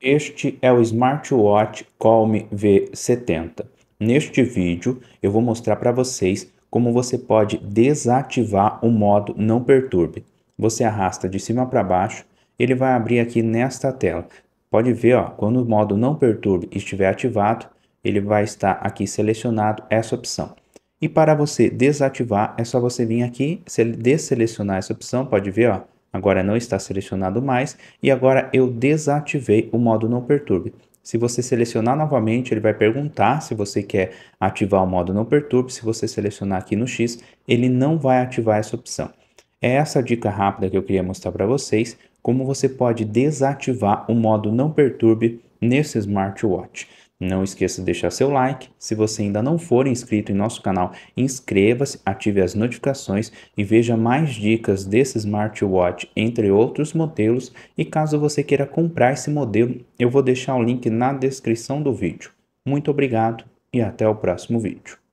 Este é o smartwatch Calm V70. Neste vídeo eu vou mostrar para vocês como você pode desativar o modo não perturbe. Você arrasta de cima para baixo, ele vai abrir aqui nesta tela. Pode ver, ó, quando o modo não perturbe estiver ativado, ele vai estar aqui selecionado essa opção. E para você desativar, é só você vir aqui, deselecionar essa opção, pode ver, ó, Agora não está selecionado mais e agora eu desativei o modo não perturbe. Se você selecionar novamente, ele vai perguntar se você quer ativar o modo não perturbe. Se você selecionar aqui no X, ele não vai ativar essa opção. É essa dica rápida que eu queria mostrar para vocês, como você pode desativar o modo não perturbe nesse smartwatch. Não esqueça de deixar seu like. Se você ainda não for inscrito em nosso canal, inscreva-se, ative as notificações e veja mais dicas desse smartwatch, entre outros modelos. E caso você queira comprar esse modelo, eu vou deixar o link na descrição do vídeo. Muito obrigado e até o próximo vídeo.